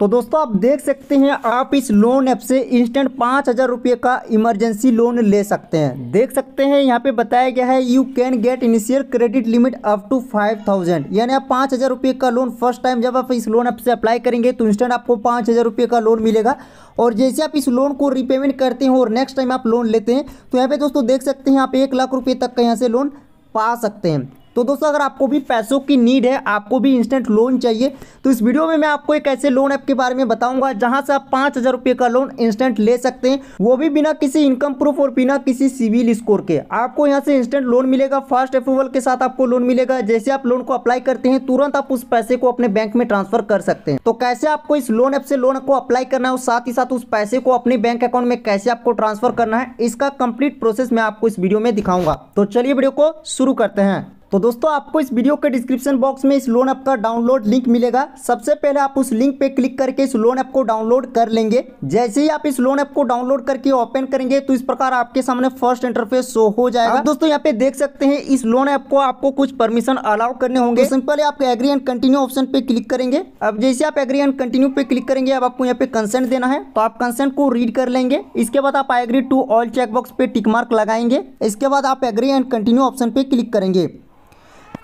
तो दोस्तों आप देख सकते हैं आप इस लोन ऐप से इंस्टेंट पाँच हज़ार रुपये का इमरजेंसी लोन ले सकते हैं देख सकते हैं यहाँ पे बताया गया है you can get initial credit limit up to five thousand यानी आप पाँच हज़ार रुपये का लोन फर्स्ट टाइम जब आप इस लोन ऐप से अप्लाई करेंगे तो इंस्टेंट आपको पाँच हज़ार रुपये का लोन मिलेगा और जैसे आप इस लोन को रिपेमेंट करते हैं और नेक्स्ट टाइम आप लोन लेते हैं तो यहाँ पर दोस्तों देख सकते हैं आप एक लाख रुपये तक का यहाँ से लोन पा सकते हैं तो दोस्तों अगर आपको भी पैसों की नीड है आपको भी इंस्टेंट लोन चाहिए तो इस वीडियो में मैं आपको एक ऐसे लोन ऐप के बारे में बताऊंगा जहां से आप पाँच हज़ार रुपये का लोन इंस्टेंट ले सकते हैं वो भी बिना किसी इनकम प्रूफ और बिना किसी सिविल स्कोर के आपको यहां से इंस्टेंट लोन मिलेगा फास्ट अप्रूवल के साथ आपको लोन मिलेगा जैसे आप लोन को अप्लाई करते हैं तुरंत आप उस पैसे को अपने बैंक में ट्रांसफर कर सकते हैं तो कैसे आपको इस लोन ऐप से लोन को अप्लाई करना है और साथ ही साथ उस पैसे को अपने बैंक अकाउंट में कैसे आपको ट्रांसफर करना है इसका कंप्लीट प्रोसेस मैं आपको इस वीडियो में दिखाऊंगा तो चलिए वीडियो को शुरू करते हैं तो दोस्तों आपको इस वीडियो के डिस्क्रिप्शन बॉक्स में इस लोन ऐप का डाउनलोड लिंक मिलेगा सबसे पहले आप उस लिंक पे क्लिक करके इस लोन ऐप को डाउनलोड कर लेंगे जैसे ही आप इस लोन ऐप को डाउनलोड करके ओपन करेंगे तो इस प्रकार आपके सामने फर्स्ट इंटरफेस शो हो जाएगा हाँ। दोस्तों यहाँ पे देख सकते हैं इस लोन ऐप को आपको कुछ परमिशन अलाउ करने होंगे तो आप एग्री एंड कंटिन्यू ऑप्शन पे क्लिक करेंगे अब जैसे आप एग्री एंड कंटिन्यू पे क्लिक करेंगे अब आपको यहाँ पे कंसेंट देना है तो आप कंसेंट को रीड कर लेंगे इसके बाद आप एग्री टू ऑल चेकबॉक्स पे टिकमार्क लगाएंगे इसके बाद आप एग्री एंड कंटिन्यू ऑप्शन पे क्लिक करेंगे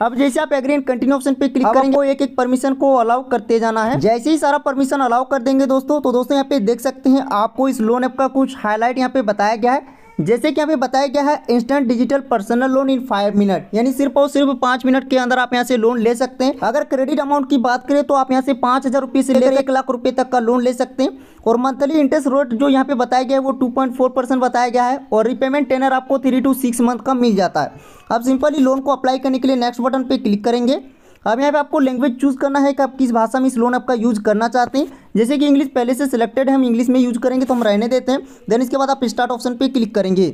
अब जैसे आप एग्री एंड कंटिन्यू ऑप्शन पे क्लिक करेंगे एक एक परमिशन को अलाउ करते जाना है जैसे ही सारा परमिशन अलाउ कर देंगे दोस्तों तो दोस्तों यहाँ पे देख सकते हैं आपको इस लोन ऐप का कुछ हाईलाइट यहाँ पे बताया गया है जैसे कि यहाँ बताया गया है instant digital personal loan in five minute यानी सिर्फ और सिर्फ पांच मिनट के अंदर आप यहाँ से लोन ले सकते हैं अगर क्रेडिट अमाउंट की बात करें तो आप यहाँ से पांच हजार रुपये से लेकर एक लाख रुपए तक का लोन ले सकते हैं और मंथली इंटरेस्ट रेट जो यहाँ पे बताया गया है वो टू पॉइंट फोर परसेंट बताया गया है और रिपेमेंट टेनर आपको थ्री टू सिक्स मंथ का मिल जाता है आप सिंपली लोन को अप्लाई करने के लिए नेक्स्ट बटन पर क्लिक करेंगे अब यहाँ पे आपको लैंग्वेज चूज़ करना है कि आप किस भाषा में इस लोन आपका यूज़ करना चाहते हैं जैसे कि इंग्लिश पहले से सिलेक्टेड है हम इंग्लिश में यूज़ करेंगे तो हम रहने देते हैं देन इसके बाद आप स्टार्ट ऑप्शन पर क्लिक करेंगे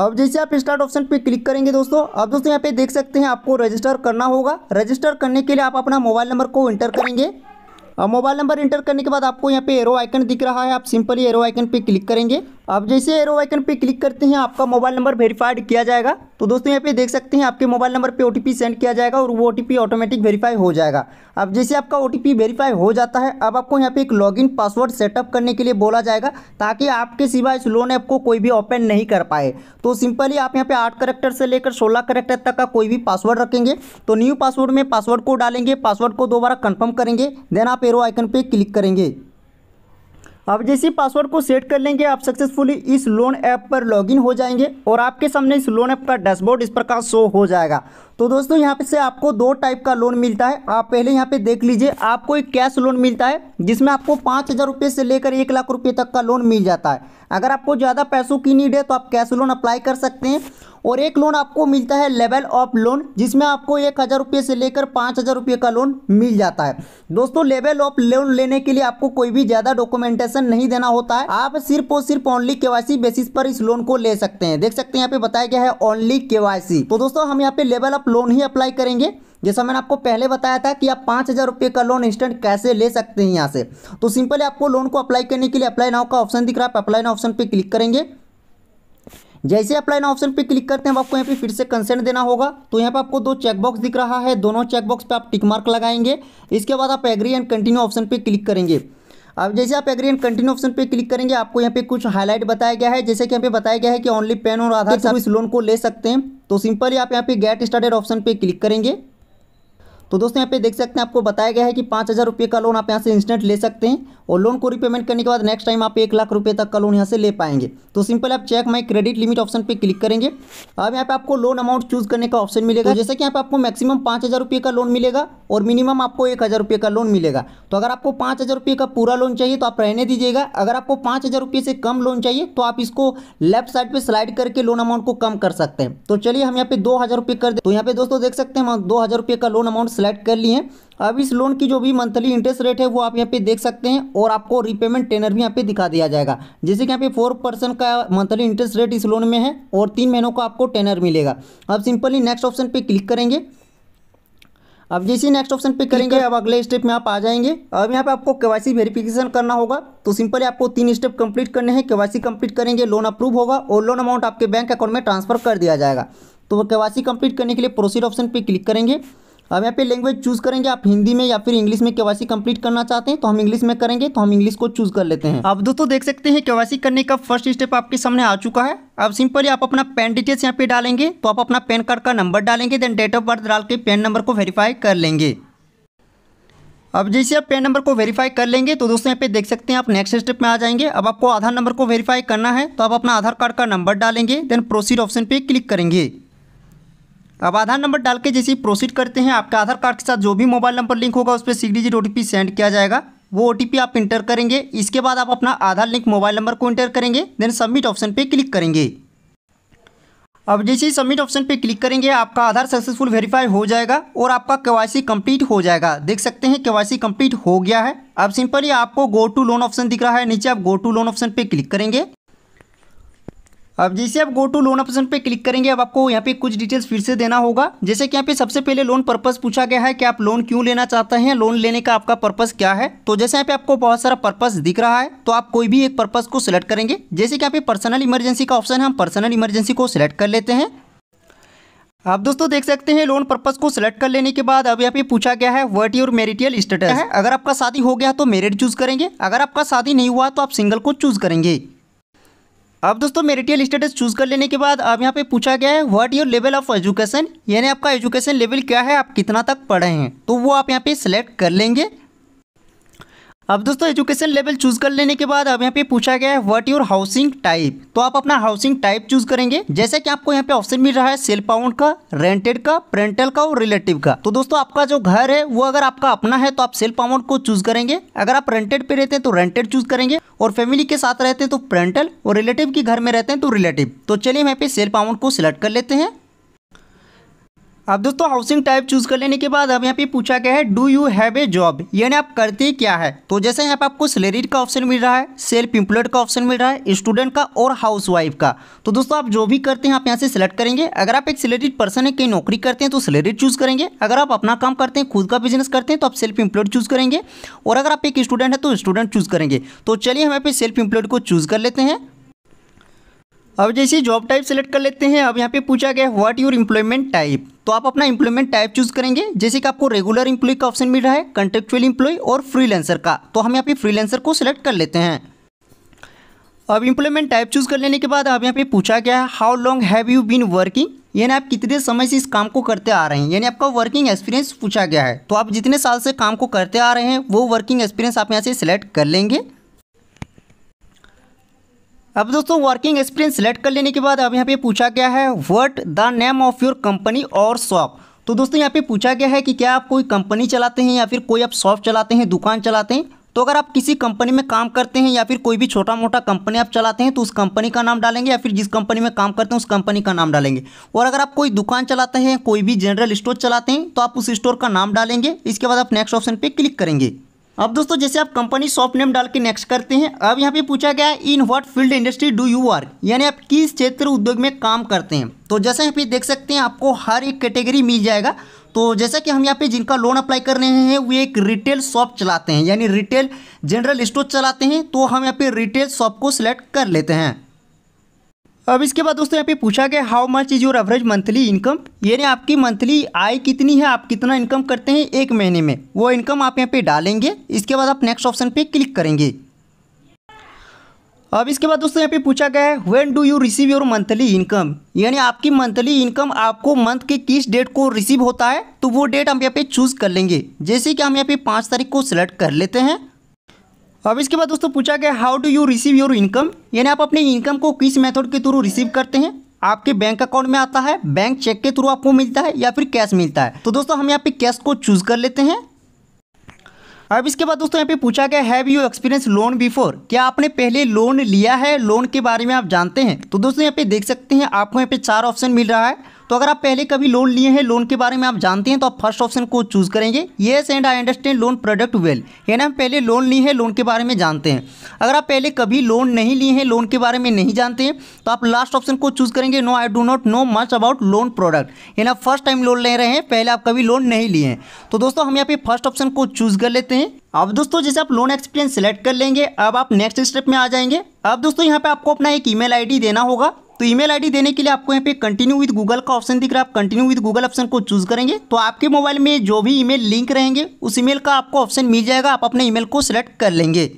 अब जैसे आप स्टार्ट ऑप्शन पे क्लिक करेंगे दोस्तों अब दोस्तों यहाँ पे देख सकते हैं आपको रजिस्टर करना होगा रजिस्टर करने के लिए आप अपना मोबाइल नंबर को इंटर करेंगे मोबाइल नंबर इंटर करने के बाद आपको यहाँ पे एरो आइकन दिख रहा है आप सिंपली एरो आइकन पे क्लिक करेंगे आप जैसे एरो आइकन पे क्लिक करते हैं आपका मोबाइल नंबर वेरीफाइड किया जाएगा तो दोस्तों यहाँ पे देख सकते हैं आपके मोबाइल नंबर पे ओटीपी सेंड किया जाएगा और वो ओटीपी ऑटोमेटिक वेरीफाई हो जाएगा अब जैसे आपका ओटीपी वेरीफाई हो जाता है अब आपको यहाँ पे एक लॉगिन पासवर्ड सेटअप करने के लिए बोला जाएगा ताकि आपके सिवा इस लोन ऐप को कोई भी ओपन नहीं कर पाए तो सिंपली आप यहाँ पे आठ करेक्टर से लेकर सोलह करेक्टर तक का कोई भी पासवर्ड रखेंगे तो न्यू पासवर्ड में पासवर्ड को डालेंगे पासवर्ड को दोबारा कन्फर्म करेंगे देन आप एरो आइकन पर क्लिक करेंगे अब जैसे पासवर्ड को सेट कर लेंगे आप सक्सेसफुली इस लोन ऐप पर लॉगिन हो जाएंगे और आपके सामने इस लोन ऐप का डैशबोर्ड इस प्रकार शो हो जाएगा तो दोस्तों यहाँ पे से आपको दो टाइप का लोन मिलता है आप पहले यहाँ पे देख लीजिए आपको एक कैश लोन मिलता है जिसमें आपको पाँच हज़ार रुपये से लेकर एक लाख रुपये तक का लोन मिल जाता है अगर आपको ज़्यादा पैसों की नीड है तो आप कैश लोन अप्लाई कर सकते हैं और एक लोन आपको मिलता है लेवल ऑफ लोन जिसमें आपको एक हज़ार रुपये से लेकर पाँच हज़ार रुपये का लोन मिल जाता है दोस्तों लेवल ऑफ लोन लेने के लिए आपको कोई भी ज़्यादा डॉक्यूमेंटेशन नहीं देना होता है आप सिर्फ और सिर्फ ओनली के बेसिस पर इस लोन को ले सकते हैं देख सकते हैं यहाँ पे बताया गया है ओनली के तो दोस्तों हम यहाँ पे लेवल ऑफ लोन ही अप्लाई करेंगे जैसा मैंने आपको पहले बताया था कि आप पाँच हज़ार रुपये का लोन इंस्टेंट कैसे ले सकते हैं यहाँ से तो सिंपली आपको लोन को अप्लाई करने के लिए अप्लाई नाउ का ऑप्शन दिख रहा है आप अप्लाई नाउ ऑप्शन पर क्लिक करेंगे जैसे अप्लाई ना ऑप्शन पे क्लिक करते हैं आपको यहाँ पे फिर से कंसेंट देना होगा तो यहाँ पे आपको दो चेकबॉक्स दिख रहा है दोनों चेकबॉक्स पे आप टिक मार्क लगाएंगे इसके बाद आप एग्री एंड कंटिन्यू ऑप्शन पे क्लिक करेंगे अब जैसे आप एग्री एंड कंटिन्यू ऑप्शन पे क्लिक करेंगे आपको यहाँ पे कुछ हाईलाइट बताया गया है जैसे कि यहाँ पे बताया गया है कि ओनली पेन और आधार इस लोन को ले सकते हैं तो सिंपली आप यहाँ पे गेट स्टार्टेड ऑप्शन पे क्लिक करेंगे तो दोस्तों यहाँ पे देख सकते हैं आपको बताया गया है कि पाँच हज़ार रुपये का लोन आप यहाँ से इंस्टेंट ले सकते हैं और लोन को रिपेमेंट करने के बाद नेक्स्ट टाइम आप एक लाख रुपये तक का लोन यहाँ से ले पाएंगे तो सिंपल आप check my credit limit option पर क्लिक करेंगे अब यहाँ पे आपको लोन अमाउंट चूज करने का ऑप्शन मिलेगा तो जैसे कि यहाँ पे आपको मैक्सिमम पाँच हज़ार रुपये का लोन मिलेगा और मिनिमम आपको एक हज़ार रुपये का लोन मिलेगा तो अगर आपको पाँच हज़ार रुपये का पूरा लोन चाहिए तो आप रहने दीजिएगा अगर आपको पाँच हज़ार रुपये से कम लोन चाहिए तो आप इसको लेफ्ट साइड पर स्लाइड करके लोन अमाउंट को कम कर सकते हैं तो चलिए हम यहाँ पे दो हज़ार रुपये कर दे तो यहाँ पे दोस्तों देख सकते हैं हम दो हज़ार रुपये का लोन अमाउंट सेलेक्ट कर लिए अब इस लोन की जो भी मंथली इंटरेस्ट रेट है वो आप यहाँ पे देख सकते हैं और आपको रीपेमेंट टेनर भी यहाँ पे दिखा दिया जाएगा जैसे कि यहाँ पे फोर परसेंट का मंथली इंटरेस्ट रेट इस लोन में है और तीन महीनों का आपको टेनर मिलेगा अब सिंपली नेक्स्ट ऑप्शन पे क्लिक करेंगे अब जैसे नेक्स्ट ऑप्शन पे करेंगे अब अगले स्टेप में आप आ जाएंगे अब यहाँ पे आपको केवासी वेरिफिकेशन करना होगा तो सिंपली आपको तीन स्टेप कंप्लीट करने हैं केवासी कंप्लीट करेंगे लोन अप्रूव होगा और लोन अमाउंट आपके बैंक अकाउंट में ट्रांसफर कर दिया जाएगा तो केवासी कंप्लीट करने के लिए प्रोसीड ऑप्शन पर क्लिक करेंगे अब यहाँ पे लैंग्वेज चूज़ करेंगे आप हिंदी में या फिर इंग्लिश में केवासी कंप्लीट करना चाहते हैं तो हम इंग्लिश में करेंगे तो हम इंग्लिश को चूज़ कर लेते हैं अब दोस्तों देख सकते हैं केवासी करने का फर्स्ट स्टेप आपके सामने आ चुका है अब सिंपली आप अपना पैन डिटेल्स यहाँ पे डालेंगे तो आप अपना पैन कार्ड का नंबर डालेंगे देन डेट ऑफ बर्थ डाल के पैन नंबर को वेरीफाई कर लेंगे अब जैसे आप पैन नंबर को वेरीफाई कर लेंगे तो दोस्तों यहाँ पे देख सकते हैं आप नेक्स्ट स्टेप में आ जाएंगे अब आपको आधार नंबर को वेरीफाई करना है तो आप अपना आधार कार्ड का नंबर डालेंगे देन प्रोसीड ऑप्शन पे क्लिक करेंगे अब आधार नंबर डाल के जैसे ही प्रोसीड करते हैं आपके आधार कार्ड के साथ जो भी मोबाइल नंबर लिंक होगा उस पर सिक्स डिजिट ओ सेंड किया जाएगा वो ओ आप इंटर करेंगे इसके बाद आप अपना आधार लिंक मोबाइल नंबर को इंटर करेंगे देन सबमिट ऑप्शन पर क्लिक करेंगे अब जैसे ही सबमिट ऑप्शन पे क्लिक करेंगे आपका आधार सक्सेसफुल वेरीफाई हो जाएगा और आपका केवाईसी कंप्लीट हो जाएगा देख सकते हैं केवाईसी कंप्लीट हो गया है अब सिंपली आपको गो टू लोन ऑप्शन दिख रहा है नीचे आप गो टू लोन ऑप्शन पे क्लिक करेंगे अब जैसे आप गो टू लोन ऑप्शन पे क्लिक करेंगे अब आपको यहाँ पे कुछ डिटेल्स फिर से देना होगा जैसे कि यहाँ पे सबसे पहले लोन पर्पस पूछा गया है कि आप लोन क्यों लेना चाहते हैं लोन लेने का आपका पर्पस क्या है तो जैसे यहाँ पे आपको बहुत सारा पर्पस दिख रहा है तो आप कोई भी एक पर्पस को सिलेक्ट करेंगे जैसे कि यहाँ पे पर्सनल इमरजेंसी का ऑप्शन है हम पर्सनल इमरजेंसी को सिलेक्ट कर लेते हैं आप दोस्तों देख सकते हैं लोन पर्पस को सिलेक्ट कर लेने के बाद अब यहाँ पे पूछा गया है व्हाट योर मेरिटियल स्टेटस है अगर आपका शादी हो गया तो मेरिट चूज करेंगे अगर आपका शादी नहीं हुआ तो आप सिंगल को चूज करेंगे अब दोस्तों मेरिटियल स्टेटस चूज़ कर लेने के बाद अब यहाँ पे पूछा गया है what your level of education यानी आपका एजुकेशन लेवल क्या है आप कितना तक पढ़े हैं तो वो आप यहाँ पे सिलेक्ट कर लेंगे अब दोस्तों एजुकेशन लेवल चूज कर लेने के बाद अब यहाँ पे पूछा गया है व्हाट योर हाउसिंग टाइप तो आप अपना हाउसिंग टाइप चूज करेंगे जैसे कि आपको यहाँ पे ऑप्शन मिल रहा है सेल पाउंड का रेंटेड का प्रेंटल का और रिलेटिव का तो दोस्तों आपका जो घर है वो अगर आपका अपना है तो आप सेल पाउंड को चूज करेंगे अगर आप रेंटेड पे रहते हैं तो रेंटेड चूज करेंगे और फैमिली के साथ रहते हैं तो प्रेंटल और रिलेटिव के घर में रहते हैं तो रिलेटिव तो चलिए यहाँ पे सेल पाउंड को सिलेक्ट कर लेते हैं अब दोस्तों हाउसिंग टाइप चूज कर लेने के बाद अब यहाँ पे पूछा गया है do you have a job यानी आप करते क्या है तो जैसे यहाँ पे आपको सैलरीड का ऑप्शन मिल रहा है सेल्फ एम्प्लॉयड का ऑप्शन मिल रहा है स्टूडेंट का और हाउस वाइफ का तो दोस्तों आप जो भी करते हैं आप यहाँ से सिलेक्ट करेंगे अगर आप एक सैलरीड पर्सन है कहीं नौकरी करते हैं तो सैलरीड चूज करेंगे अगर आप अपना काम करते हैं खुद का बिजनेस करते हैं तो आप सेल्फ एम्प्लॉयड चूज करेंगे और अगर आप एक स्टूडेंट है तो स्टूडेंट चूज करेंगे तो चलिए हम यहाँ पे सेल्फ एम्प्लॉयड को चूज कर लेते हैं अब जैसे जॉब टाइप सेलेक्ट कर लेते हैं अब यहाँ पे पूछा गया व्हाट योर एम्प्लॉयमेंट टाइप तो आप अपना इंप्लॉयमेंट टाइप चूज करेंगे जैसे कि आपको रेगुलर इंप्लॉय का ऑप्शन मिल रहा है कंट्रेक्चुअल इंप्लॉय और फ्रीलेंसर का तो हम यहाँ पे फ्रीलेंसर को सिलेक्ट कर लेते हैं अब इंप्लॉयमेंट टाइप चूज कर लेने के बाद आप यहाँ पे पूछा गया है how long have you been working यानी आप कितने समय से इस काम को करते आ रहे हैं यानी आपका वर्किंग एक्सपीरियंस पूछा गया है तो आप जितने साल से काम को करते आ रहे हैं वो वर्किंग एक्सपीरियंस आप यहाँ से सिलेक्ट कर लेंगे अब दोस्तों वर्किंग एक्सपीरियंस सेलेक्ट कर लेने के बाद अब यहाँ पे पूछा गया है what the name of your company और शॉप तो दोस्तों यहाँ पे पूछा गया है कि क्या आप कोई कंपनी चलाते हैं या फिर कोई आप शॉप चलाते हैं दुकान चलाते हैं तो अगर आप किसी कंपनी में काम करते हैं या फिर कोई भी छोटा मोटा कंपनी आप चलाते हैं तो उस कंपनी का नाम डालेंगे या फिर जिस कंपनी में काम करते हैं उस कंपनी का नाम डालेंगे और अगर आप कोई दुकान चलाते हैं कोई भी जनरल स्टोर चलाते हैं तो आप उस स्टोर का नाम डालेंगे इसके बाद आप नेक्स्ट ऑप्शन पर क्लिक करेंगे अब दोस्तों जैसे आप कंपनी शॉप नेम डाल के नेक्स्ट करते हैं अब यहाँ पे पूछा गया है in what field industry do you work यानी आप किस क्षेत्र उद्योग में काम करते हैं तो जैसे यहाँ पे देख सकते हैं आपको हर एक कैटेगरी मिल जाएगा तो जैसा कि हम यहाँ पे जिनका लोन अप्लाई कर रहे हैं वे एक रिटेल शॉप चलाते हैं यानी रिटेल जनरल स्टोर चलाते हैं तो हम यहाँ पे रिटेल शॉप को सिलेक्ट कर लेते हैं अब इसके बाद दोस्तों यहाँ पे पूछा गया how much is your average monthly income यानी आपकी मंथली आय कितनी है आप कितना इनकम करते हैं एक महीने में वो इनकम आप यहाँ पे डालेंगे इसके बाद आप नेक्स्ट ऑप्शन पे क्लिक करेंगे अब इसके बाद दोस्तों यहाँ पे पूछा गया है when do you receive your monthly income यानी आपकी मंथली इनकम आपको मंथ के किस डेट को रिसीव होता है तो वो डेट हम यहाँ पे चूज़ कर लेंगे जैसे कि हम यहाँ पे पाँच तारीख को सिलेक्ट कर लेते हैं अब इसके बाद दोस्तों पूछा गया how do you receive your income यानी आप अपने इनकम को किस मेथड के थ्रू रिसीव करते हैं आपके बैंक अकाउंट में आता है बैंक चेक के थ्रू आपको मिलता है या फिर कैश मिलता है तो दोस्तों हम यहाँ पे कैश को चूज कर लेते हैं अब इसके बाद दोस्तों यहाँ पे पूछा गया have you experience loan before क्या आपने पहले लोन लिया है लोन के बारे में आप जानते हैं तो दोस्तों यहाँ पे देख सकते हैं आपको यहाँ पे चार ऑप्शन मिल रहा है तो अगर आप पहले कभी लोन लिए हैं लोन के बारे में आप जानते हैं तो आप फर्स्ट ऑप्शन को चूज करेंगे yes and I understand loan product well यानी हम पहले लोन लिए हैं लोन के बारे में जानते हैं अगर आप पहले कभी लोन नहीं लिए हैं लोन के बारे में नहीं जानते हैं तो आप लास्ट ऑप्शन को चूज करेंगे no I do not know much about loan product यानी आप फर्स्ट टाइम लोन ले रहे हैं पहले आप कभी लोन नहीं लिए हैं तो दोस्तों हम यहाँ पे फर्स्ट ऑप्शन को चूज कर लेते हैं अब दोस्तों जैसे आप लोन एक्सपीरियंस सेलेक्ट कर लेंगे अब आप नेक्स्ट स्टेप में आ जाएंगे अब दोस्तों यहाँ पे आपको अपना एक ईमेल आईडी देना होगा तो ईमेल आईडी देने के लिए आपको यहाँ पे कंटिन्यू विद गूगल का ऑप्शन दिख रहा है आप कंटिन्यू विद गूगल ऑप्शन को चूज करेंगे तो आपके मोबाइल में जो भी ईमेल लिंक रहेंगे उस ईमेल का आपको ऑप्शन मिल जाएगा आप अपने ईमेल को सिलेक्ट कर लेंगे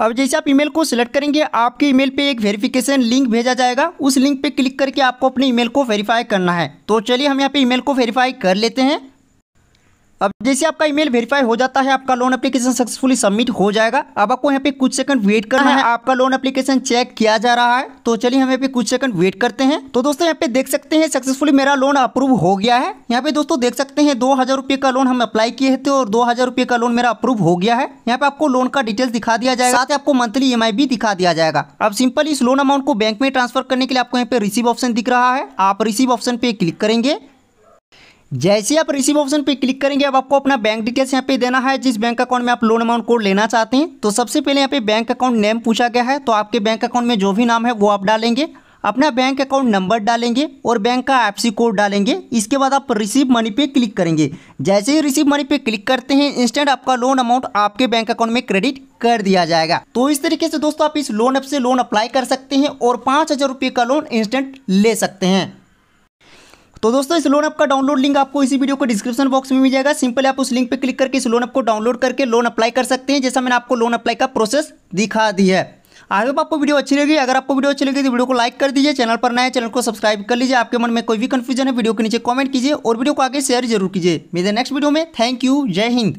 अब जैसे आप ईमेल को सिलेक्ट करेंगे आपके ईमेल पे एक वेरिफिकेशन लिंक भेजा जाएगा उस लिंक पे क्लिक करके आपको अपने ईमेल को वेरीफाई करना है तो चलिए हम यहाँ पे ईमेल को वेरीफाई कर लेते हैं अब जैसे आपका ईमेल वेरीफाई हो जाता है आपका लोन एप्लीकेशन सक्सेसफुली सबमिट हो जाएगा अब आपको यहाँ पे कुछ सेकंड वेट करना है आपका लोन एप्लीकेशन चेक किया जा रहा है तो चलिए हम यहाँ पे कुछ सेकंड वेट करते हैं तो दोस्तों यहाँ पे देख सकते हैं सक्सेसफुली मेरा लोन अप्रूव हो गया है यहाँ पे दोस्तों देख सकते हैं दो हजार रुपये का लोन हम अप्लाई किए थे और दो हजार रुपये का लोन मेरा अप्रूव हो गया है यहाँ पे आपको लोन का डिटेल्स दिखा दिया जाएगा साथ ही आपको मंथली ई e भी दिखा दिया जाएगा अब सिंपल इस लोन अमाउंट को बैंक में ट्रांसफर करने के लिए आपको यहाँ पे रिसीव ऑप्शन दिख रहा है आप रिसीव ऑप्शन पे क्लिक करेंगे जैसे आप रिसीव ऑप्शन पे क्लिक करेंगे अब आपको अपना बैंक डिटेल्स यहाँ पे देना है जिस बैंक अकाउंट में आप लोन अमाउंट कोड लेना चाहते हैं तो सबसे पहले यहाँ पे बैंक अकाउंट नेम पूछा गया है तो आपके बैंक अकाउंट में जो भी नाम है वो आप डालेंगे अपना बैंक अकाउंट नंबर डालेंगे और बैंक का एफ कोड डालेंगे इसके बाद आप रिसीव मनी पे क्लिक करेंगे जैसे ही रिसीव मनी पे क्लिक करते हैं इंस्टेंट आपका लोन अमाउंट आपके बैंक अकाउंट में क्रेडिट कर दिया जाएगा तो इस तरीके से दोस्तों आप इस लोन ऐप से लोन अप्लाई कर सकते हैं और पाँच हज़ार रुपये का लोन इंस्टेंट ले सकते हैं तो दोस्तों इस लोन ऐप का डाउनलोड लिंक आपको इसी वीडियो को डिस्क्रिप्शन बॉक्स में मिल जाएगा सिंपल आप उस लिंक पर क्लिक करके इस लोन ऐप को डाउनलोड करके लोन अप्लाई कर सकते हैं जैसा मैंने आपको लोन अप्लाई का प्रोसेस दिखा दी है आई होप आपको वीडियो अच्छी लगी अगर आपको वीडियो अच्छी लगी तो वीडियो को लाइक कर दीजिए चैनल पर नए चैनल को सब्सक्राइब कर लीजिए आपके मन में कोई भी कन्फ्यूजन है वीडियो के नीचे कमेंट कीजिए और वीडियो को आगे शेयर जरूर कीजिए मेरे नेक्स्ट वीडियो में थैंक यू जय हिंद